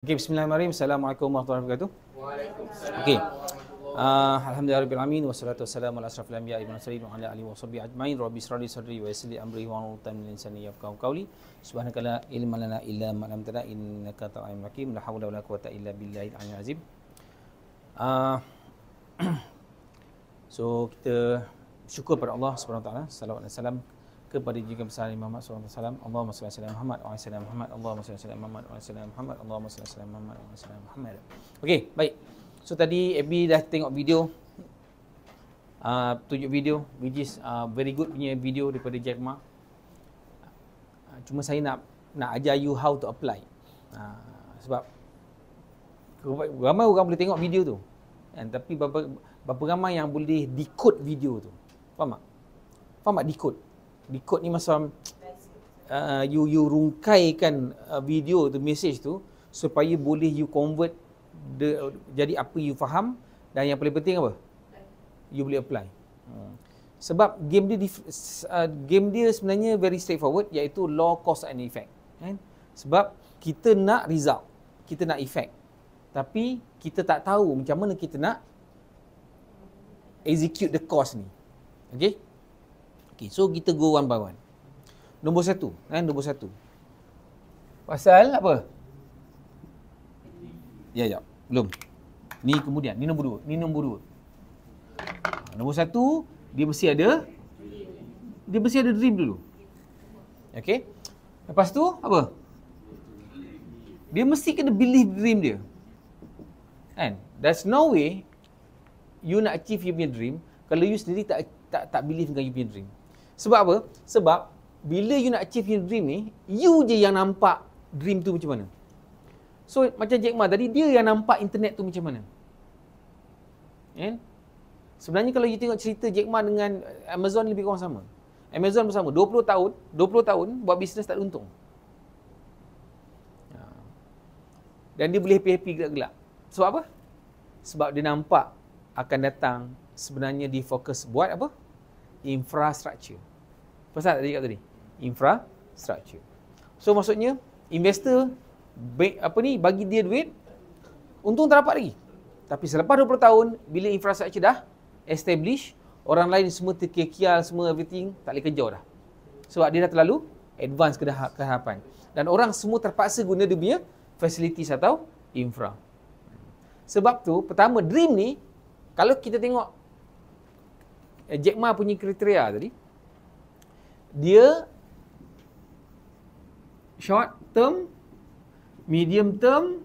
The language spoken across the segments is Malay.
Okay, bismillahirrahmanirrahim. Assalamualaikum warahmatullahi wabarakatuh. Waalaikumsalam. Okay. Uh, ah, Alhamdulillah Rabbil Amin Wassalatu wassalamu ala asrafil anbiya Ibn Asrafil Wa ala alihi wa sahbihi ajma'in Rabbi sarali sadri wa yasli amri Wa nurutan min insani yafqahu qawli Subhanakala ilma lana illa ma'lam tada Inna kata ta'ayim rakim La hawla wa la quwata illa billahi al-anil azim ah, So kita syukur pada Allah SWT Salam dan salam kepada jika besar Muhammad SAW Allahumma salli ala Muhammad wa ala sallam Muhammad Allahumma salli ala Muhammad wa ala sallam Muhammad Allahumma salli ala Muhammad wa ala sallam Muhammad Okey baik so tadi AB dah tengok video uh, tunjuk video which is uh, very good punya video daripada Jack Ma uh, cuma saya nak nak ajar you how to apply uh, sebab ramai orang boleh tengok video tu And, tapi berapa, berapa ramai yang boleh decode video tu faham tak faham tak decode record ni masa uh, you you rungkaikan uh, video tu message tu supaya boleh you convert the, uh, jadi apa you faham dan yang paling penting apa you boleh apply hmm. sebab game dia dif- uh, game dia sebenarnya very straightforward iaitu law cause and effect kan sebab kita nak result kita nak effect tapi kita tak tahu macam mana kita nak execute the cause ni okey Okey, so kita go one by one. Nombor satu, kan? Nombor satu. Pasal apa? Ya, ya. Belum. Ni kemudian. Ni nombor dua. Ni nombor dua. Nombor satu, dia mesti ada... Dia mesti ada dream dulu. Okey. Lepas tu, apa? Dia mesti kena believe dream dia. Kan? There's no way you nak achieve your dream kalau you sendiri tak tak tak believe dengan your dream. Sebab apa? Sebab bila you nak achieve your dream ni, you je yang nampak dream tu macam mana. So macam Jack Ma tadi, dia yang nampak internet tu macam mana. Kan? Sebenarnya kalau you tengok cerita Jack Ma dengan Amazon lebih kurang sama. Amazon bersama sama. 20 tahun, 20 tahun buat bisnes tak untung. Ya. Dan dia boleh happy-happy gelap-gelap. Sebab apa? Sebab dia nampak akan datang sebenarnya fokus buat apa? Infrastructure. Pasal tadi kat tadi. Infrastructure. So maksudnya investor apa ni bagi dia duit untung tak dapat lagi. Tapi selepas 20 tahun bila infrastructure dah establish orang lain semua terkekial semua everything tak boleh kejar dah. Sebab dia dah terlalu advance ke dah kehadapan. Dan orang semua terpaksa guna dia punya facilities atau infra. Sebab tu pertama dream ni kalau kita tengok eh, Jack Ma punya kriteria tadi, dia short term, medium term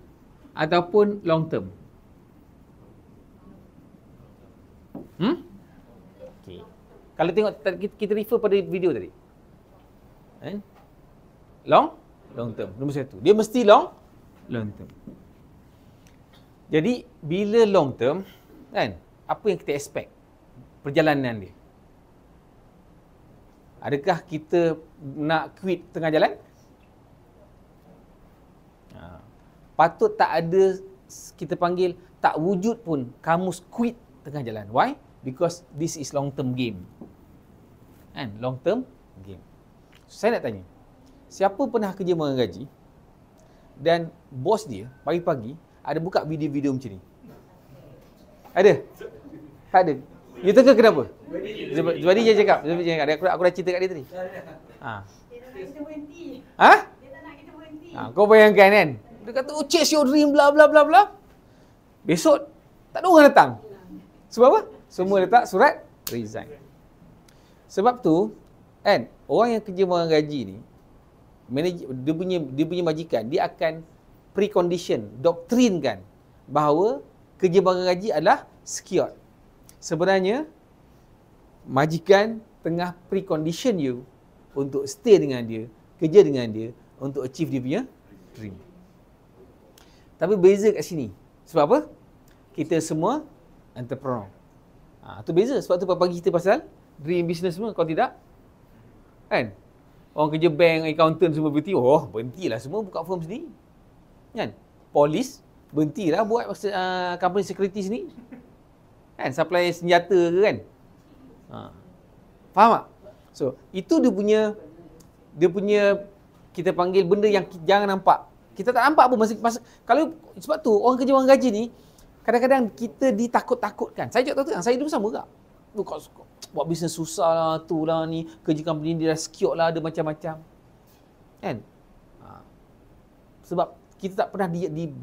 ataupun long term. Hmm? Okay. Kalau tengok kita refer pada video tadi. Eh? Long long term. Nombor satu. Dia mesti long long term. Jadi bila long term kan apa yang kita expect perjalanan dia? Adakah kita nak quit tengah jalan? Ha. Patut tak ada kita panggil tak wujud pun kamu quit tengah jalan. Why? Because this is long term game. And Long term game. So, saya nak tanya. Siapa pernah kerja menggaji dan bos dia pagi-pagi ada buka video-video macam ni? Ada? Tak ada? You teka kenapa? Jadi dia cakap, dia aku, dah cerita kat dia tadi. Ha. Dia tak kita berhenti. Ha? Dia ha, nak kita berhenti. kau bayangkan kan? Dia kata, oh, chase your dream, bla bla bla bla. Besok, tak ada orang datang. Sebab apa? Semua letak surat resign. Sebab tu, kan, orang yang kerja orang gaji ni, manager, dia, punya, dia punya majikan, dia akan precondition, doktrinkan bahawa kerja orang gaji adalah secure sebenarnya majikan tengah precondition you untuk stay dengan dia, kerja dengan dia untuk achieve dia punya dream. Tapi beza kat sini. Sebab apa? Kita semua entrepreneur. Ha, tu beza. Sebab tu pagi kita pasal dream business semua. Kau tidak? Kan? Orang kerja bank, accountant semua berhenti. Oh, berhentilah semua buka firm sendiri. Kan? Polis, berhentilah buat uh, company security sendiri kan supply senjata ke kan ha. faham tak so itu dia punya dia punya kita panggil benda yang jangan nampak kita tak nampak pun masa, masa kalau sebab tu orang kerja orang gaji ni kadang-kadang kita ditakut-takutkan saya cakap tu tak saya dulu sama juga bukan suka buat bisnes susah lah tu lah ni kerja company dia dah secure lah ada macam-macam kan ha. sebab kita tak pernah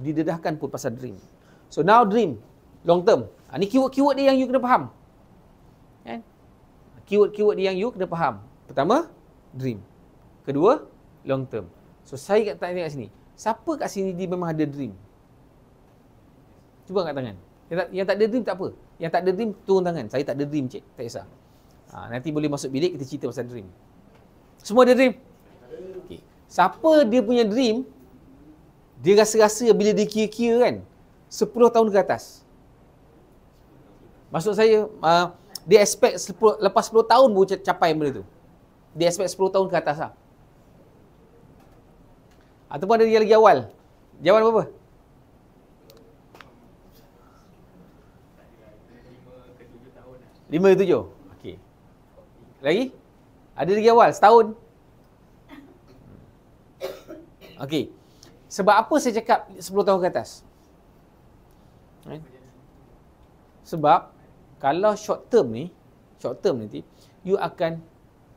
didedahkan pun pasal dream so now dream long term Ha, ni keyword-keyword dia yang you kena faham. Kan? Keyword-keyword dia yang you kena faham. Pertama, dream. Kedua, long term. So saya kat tanya kat sini. Siapa kat sini dia memang ada dream? Cuba angkat tangan. Yang tak, yang tak ada dream tak apa. Yang tak ada dream, turun tangan. Saya tak ada dream, cik. Tak kisah. Ha, nanti boleh masuk bilik, kita cerita pasal dream. Semua ada dream? Okay. Siapa dia punya dream, dia rasa-rasa bila dia kira-kira kan, 10 tahun ke atas. Maksud saya uh, dia expect 10, lepas 10 tahun baru capai benda tu. Dia expect 10 tahun ke atas lah. Ataupun ada dia lagi awal. Jawab apa? Lima ke tujuh? Okey. Lagi? Ada lagi awal? Setahun? Okey. Sebab apa saya cakap sepuluh tahun ke atas? Eh? Sebab kalau short term ni short term nanti you akan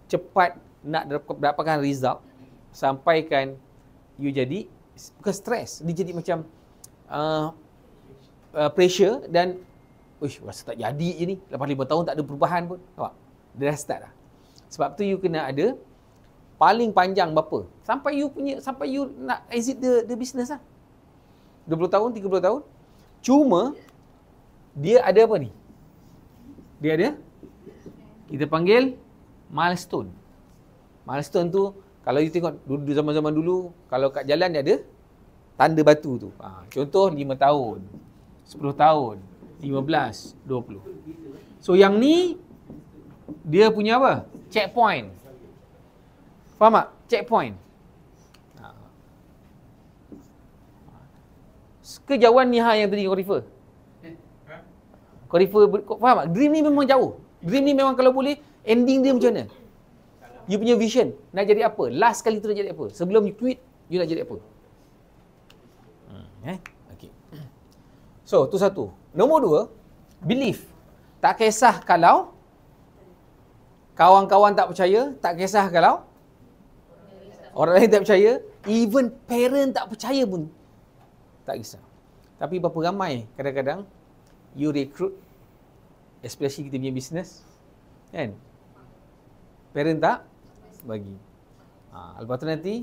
cepat nak dapatkan result sampaikan you jadi bukan stress dia jadi macam uh, uh, pressure dan uish rasa tak jadi je ni lepas lima tahun tak ada perubahan pun nampak dia dah start dah sebab tu you kena ada paling panjang berapa sampai you punya sampai you nak exit the the business lah 20 tahun 30 tahun cuma dia ada apa ni dia ada kita panggil milestone. Milestone tu kalau you tengok dulu zaman-zaman dulu kalau kat jalan dia ada tanda batu tu. Ha, contoh 5 tahun, 10 tahun, 15, 20. So yang ni dia punya apa? Checkpoint. Faham tak? Checkpoint. Ha. Kejauhan ni yang tadi kau refer. Kau refer, kau faham tak? Dream ni memang jauh. Dream ni memang kalau boleh, ending dia macam mana? You punya vision, nak jadi apa? Last kali tu nak jadi apa? Sebelum you quit, you nak jadi apa? Hmm, eh? Okay. So, tu satu. Nombor dua, belief. Tak kisah kalau kawan-kawan tak percaya, tak kisah kalau orang lain tak percaya, even parent tak percaya pun tak kisah. Tapi berapa ramai kadang-kadang you recruit Especially kita punya bisnes Kan Parent tak Bagi ha, Lepas tu nanti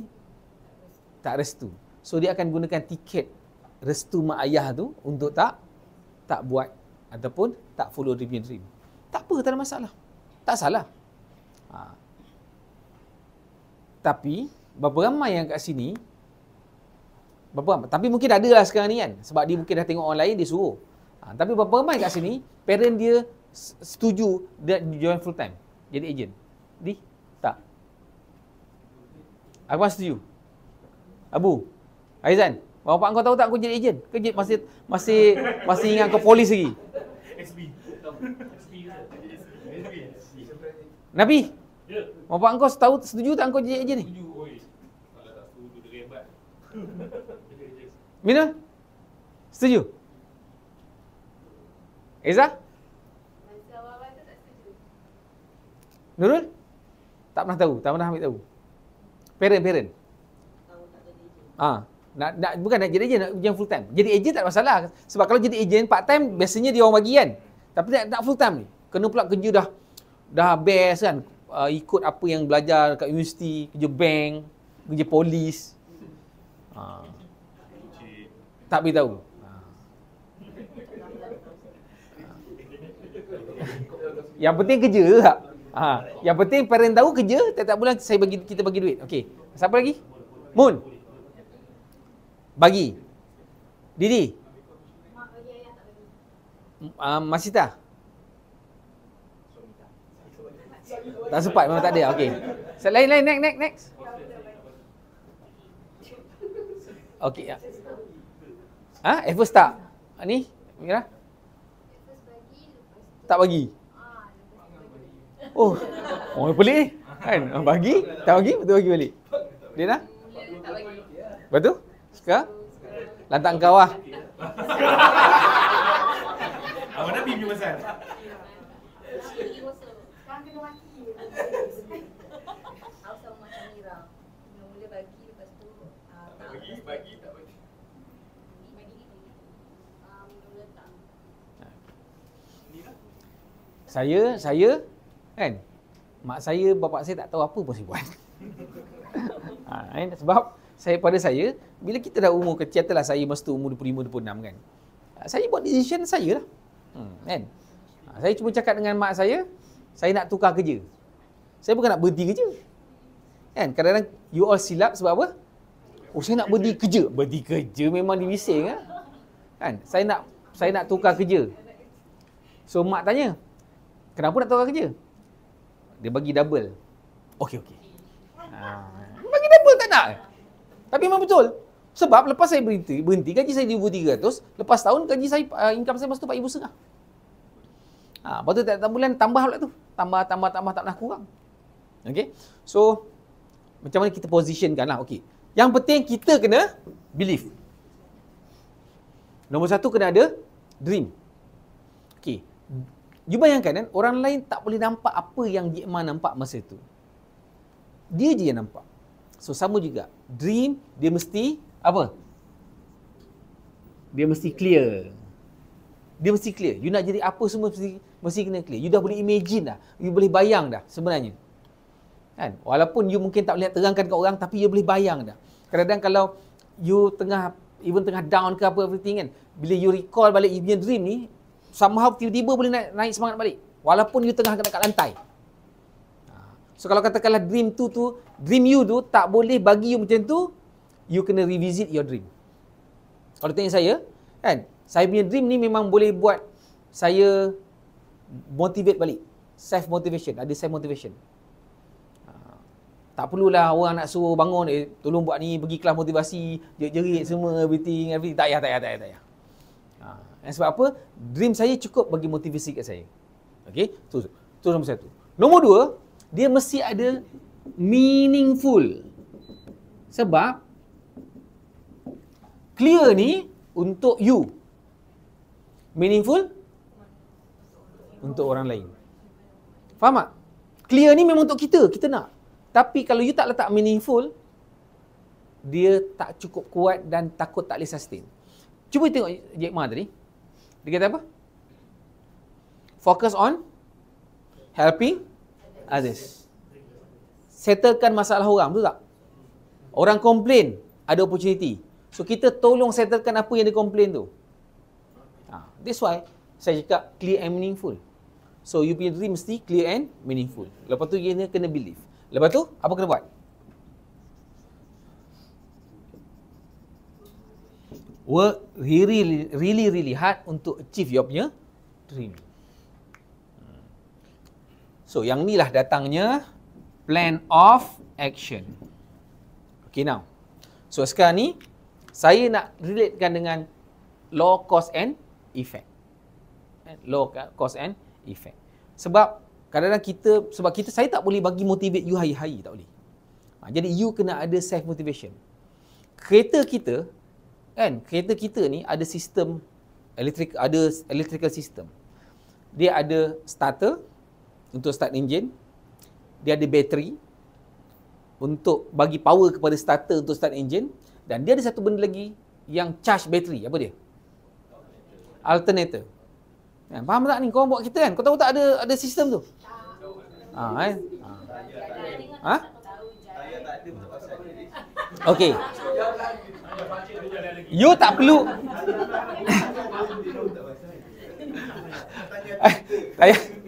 Tak restu So dia akan gunakan tiket Restu mak ayah tu Untuk tak Tak buat Ataupun Tak follow dia punya dream Tak apa tak ada masalah Tak salah ha. Tapi Berapa ramai yang kat sini Berapa ramai Tapi mungkin ada lah sekarang ni kan Sebab dia mungkin dah tengok orang lain Dia suruh Ha, tapi berapa ramai kat sini, parent dia setuju dia join full time. Jadi agent. Di? Tak? Aku setuju. Abu? Aizan? Bapak kau tahu tak aku jadi agent? Kau jadi masih, masih, masih ingat kau polis lagi? SB. Nabi? Ya. Bapak kau tahu, setuju tak kau jadi agent ni? Setuju. Kalau tak setuju, dia Mina? Setuju. Ezra? Nurul? Tak pernah tahu, tak pernah ambil tahu. Parent, parent. Ah, ha. nak, nak, bukan nak jadi ejen, nak ujian full time. Jadi ejen tak masalah. Sebab kalau jadi ejen part time, biasanya dia orang bagi kan. Tapi nak, nak full time ni. Kena pula kerja dah dah best kan. Uh, ikut apa yang belajar kat universiti, kerja bank, kerja polis. Ha. Tak beritahu. yang penting kerja ke tak? Ha. Yang penting parent tahu kerja, tiap-tiap bulan saya bagi, kita bagi duit. Okey. Siapa lagi? Moon. Bagi. Didi. Uh, ah, Masita. Tak sempat memang tak ada. Okey. So, lain lain next next next. Okey. Ya. Ha, ah, ha? ever start. Ni, Mira tak bagi. Oh, orang oh, pelik kan? Bagi, tak bagi, betul bagi balik. Dia dah? Lepas tu? Sekarang? Lantak kau lah. Abang Nabi punya masalah. saya, saya, kan? Mak saya, bapa saya tak tahu apa pun saya buat. ha, kan? Sebab saya pada saya, bila kita dah umur kecil, telah saya masa tu umur 25, 26 kan? Ha, saya buat decision saya lah. Hmm, kan? Ha, saya cuma cakap dengan mak saya, saya nak tukar kerja. Saya bukan nak berhenti kerja. Kan? Kadang-kadang you all silap sebab apa? Oh saya nak berhenti kerja. Berhenti kerja memang dibising kan? Ah. Kan? Saya nak saya nak tukar kerja. So mak tanya, Kenapa nak tawarkan kerja? Dia bagi double. Okey, okey. Ha. Bagi double tak nak. Tapi memang betul. Sebab lepas saya berhenti, berhenti gaji saya 2,300. Lepas tahun gaji saya, uh, income saya masa tu 4,500. Ha, ah, lepas tu tiap-tiap bulan tambah pula tu. Tambah, tambah, tambah tak pernah kurang. Okey. So, macam mana kita positionkan lah. Okey. Yang penting kita kena believe. Nombor satu kena ada dream. Okey. You bayangkan kan, orang lain tak boleh nampak apa yang Jik Ma nampak masa itu. Dia je yang nampak. So, sama juga. Dream, dia mesti apa? Dia mesti clear. Dia mesti clear. You nak jadi apa semua mesti, mesti kena clear. You dah boleh imagine dah. You boleh bayang dah sebenarnya. Kan? Walaupun you mungkin tak boleh terangkan ke orang, tapi you boleh bayang dah. Kadang-kadang kalau you tengah, even tengah down ke apa everything kan, bila you recall balik you punya dream ni, somehow tiba-tiba boleh naik, naik semangat balik walaupun you tengah dekat lantai. Ha. So kalau katakanlah dream tu tu dream you tu tak boleh bagi you macam tu, you kena revisit your dream. Kalau tanya saya, kan? Saya punya dream ni memang boleh buat saya motivate balik. Self motivation, ada self motivation. Ha. Tak perlulah orang nak suruh bangun, eh, tolong buat ni, pergi kelas motivasi, jerit-jerit semua, everything, everything. Tak payah, tak payah, tak payah. Tak payah. Dan eh, sebab apa? Dream saya cukup bagi motivasi kat saya. Okey? Tu tu nombor satu. Nombor dua, dia mesti ada meaningful. Sebab clear ni untuk you. Meaningful untuk orang lain. Faham tak? Clear ni memang untuk kita. Kita nak. Tapi kalau you tak letak meaningful, dia tak cukup kuat dan takut tak boleh sustain. Cuba tengok Jack Ma tadi. Dia kata apa? Focus on helping others. Settlekan masalah orang, betul tak? Orang komplain, ada opportunity. So kita tolong settlekan apa yang dia komplain tu. Ha, That's why saya cakap clear and meaningful. So you punya dream mesti clear and meaningful. Lepas tu dia kena believe. Lepas tu apa kena buat? work really really really hard untuk achieve your punya dream. So yang ni lah datangnya plan of action. Okay now. So sekarang ni saya nak relatekan dengan low cost and effect. Eh, low cost and effect. Sebab kadang-kadang kita sebab kita saya tak boleh bagi motivate you hari-hari tak boleh. Ha, jadi you kena ada self motivation. Kereta kita Kan? Kereta kita ni ada sistem elektrik ada electrical system. Dia ada starter untuk start engine. Dia ada bateri untuk bagi power kepada starter untuk start engine dan dia ada satu benda lagi yang charge bateri. Apa dia? Alternator. Kan? Faham tak ni? Kau buat kita kan? Kau tahu tak ada ada sistem tu? Ha, eh? ha. Ha? Okay. You tak perlu Tanya eh,